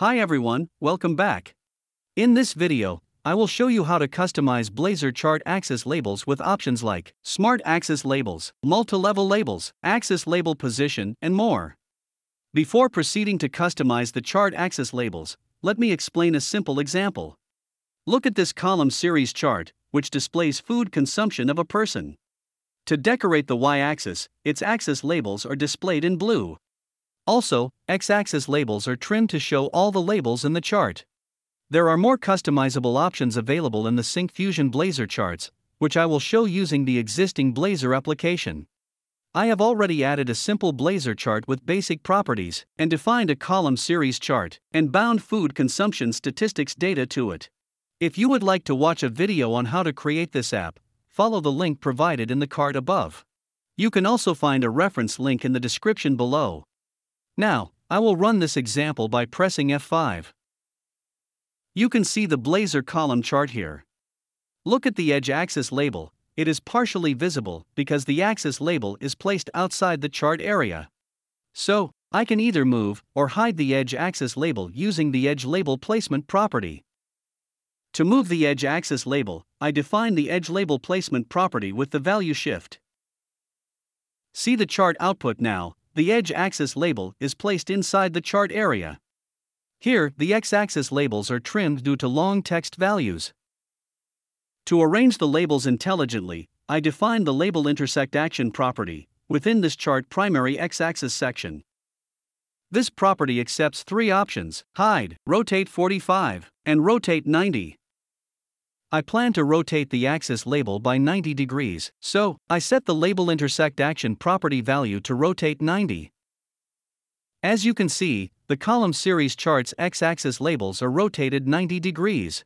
Hi everyone, welcome back. In this video, I will show you how to customize Blazor chart axis labels with options like Smart Axis Labels, Multi-Level Labels, Axis Label Position, and more. Before proceeding to customize the chart axis labels, let me explain a simple example. Look at this column series chart, which displays food consumption of a person. To decorate the y-axis, its axis labels are displayed in blue. Also, x-axis labels are trimmed to show all the labels in the chart. There are more customizable options available in the Sync Fusion Blazor charts, which I will show using the existing Blazor application. I have already added a simple Blazor chart with basic properties and defined a column series chart and bound food consumption statistics data to it. If you would like to watch a video on how to create this app, follow the link provided in the card above. You can also find a reference link in the description below. Now, I will run this example by pressing F5. You can see the blazer column chart here. Look at the edge axis label, it is partially visible because the axis label is placed outside the chart area. So, I can either move or hide the edge axis label using the edge label placement property. To move the edge axis label, I define the edge label placement property with the value shift. See the chart output now, the edge axis label is placed inside the chart area. Here, the x axis labels are trimmed due to long text values. To arrange the labels intelligently, I define the label intersect action property within this chart primary x axis section. This property accepts three options hide, rotate 45, and rotate 90. I plan to rotate the axis label by 90 degrees, so I set the label intersect action property value to rotate 90. As you can see, the column series chart's x-axis labels are rotated 90 degrees.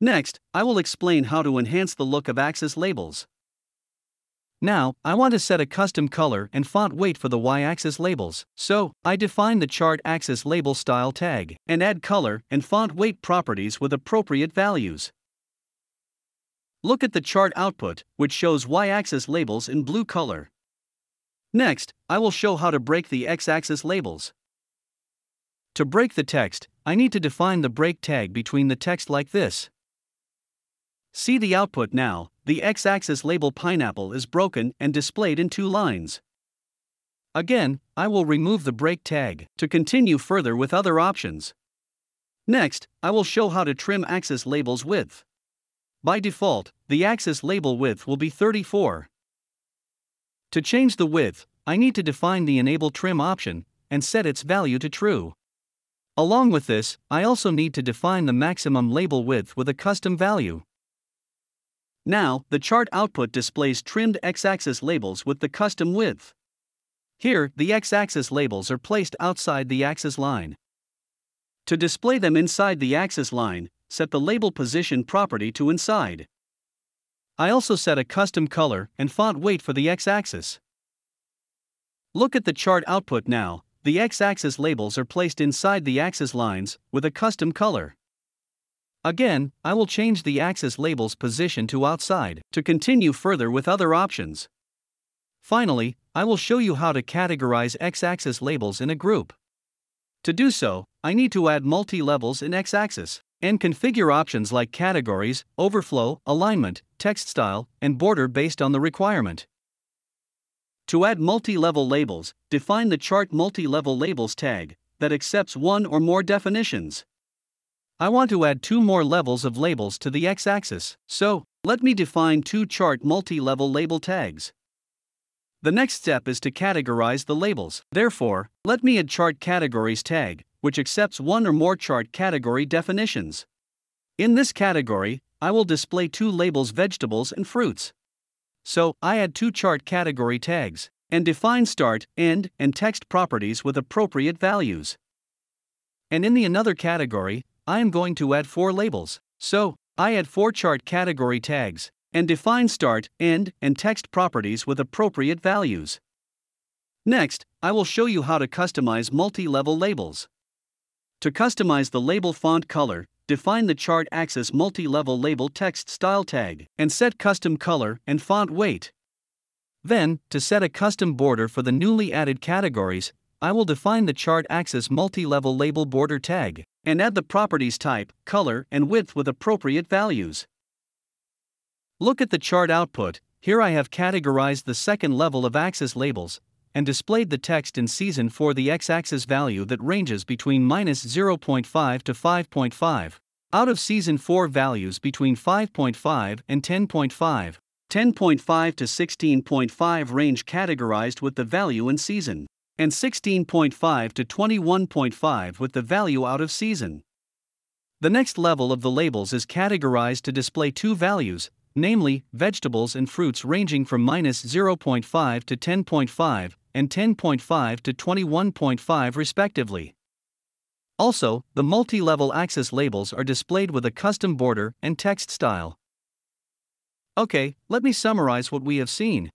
Next, I will explain how to enhance the look of axis labels. Now, I want to set a custom color and font weight for the y-axis labels, so I define the chart axis label style tag and add color and font weight properties with appropriate values. Look at the chart output, which shows y-axis labels in blue color. Next, I will show how to break the x-axis labels. To break the text, I need to define the break tag between the text like this. See the output now, the x-axis label pineapple is broken and displayed in two lines. Again, I will remove the break tag to continue further with other options. Next, I will show how to trim axis labels width. By default, the axis label width will be 34. To change the width, I need to define the Enable Trim option and set its value to true. Along with this, I also need to define the maximum label width with a custom value. Now, the chart output displays trimmed x-axis labels with the custom width. Here, the x-axis labels are placed outside the axis line. To display them inside the axis line, set the label position property to inside. I also set a custom color and font weight for the x-axis. Look at the chart output now, the x-axis labels are placed inside the axis lines with a custom color. Again, I will change the axis label's position to outside to continue further with other options. Finally, I will show you how to categorize x-axis labels in a group. To do so, I need to add multi-levels in x-axis and configure options like categories, overflow, alignment, text style, and border based on the requirement. To add multi-level labels, define the chart multi-level labels tag that accepts one or more definitions. I want to add two more levels of labels to the x-axis, so let me define two chart multi-level label tags. The next step is to categorize the labels. Therefore, let me add chart categories tag, which accepts one or more chart category definitions. In this category, I will display two labels vegetables and fruits. So, I add two chart category tags and define start, end, and text properties with appropriate values. And in the another category, I am going to add four labels. So, I add four chart category tags and define start, end, and text properties with appropriate values. Next, I will show you how to customize multi-level labels. To customize the label font color, define the chart axis multi-level label text style tag and set custom color and font weight. Then, to set a custom border for the newly added categories, I will define the chart axis multi-level label border tag and add the properties type, color, and width with appropriate values. Look at the chart output, here I have categorized the second level of axis labels and displayed the text in season for the x-axis value that ranges between minus 0.5 to 5.5. Out of season 4 values between 5.5 and 10.5. 10.5 to 16.5 range categorized with the value in season, and 16.5 to 21.5 with the value out of season. The next level of the labels is categorized to display two values, namely, vegetables and fruits ranging from minus 0.5 to 10.5 and 10.5 to 21.5 respectively. Also, the multi level axis labels are displayed with a custom border and text style. Okay, let me summarize what we have seen.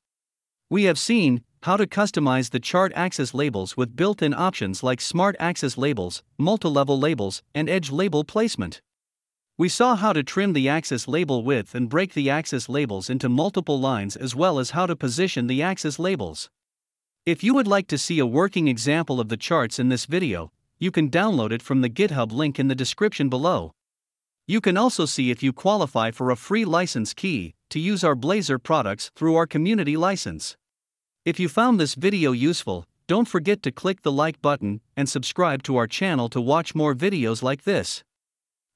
We have seen how to customize the chart axis labels with built in options like smart axis labels, multi level labels, and edge label placement. We saw how to trim the axis label width and break the axis labels into multiple lines as well as how to position the axis labels. If you would like to see a working example of the charts in this video, you can download it from the GitHub link in the description below. You can also see if you qualify for a free license key to use our Blazor products through our community license. If you found this video useful, don't forget to click the like button and subscribe to our channel to watch more videos like this.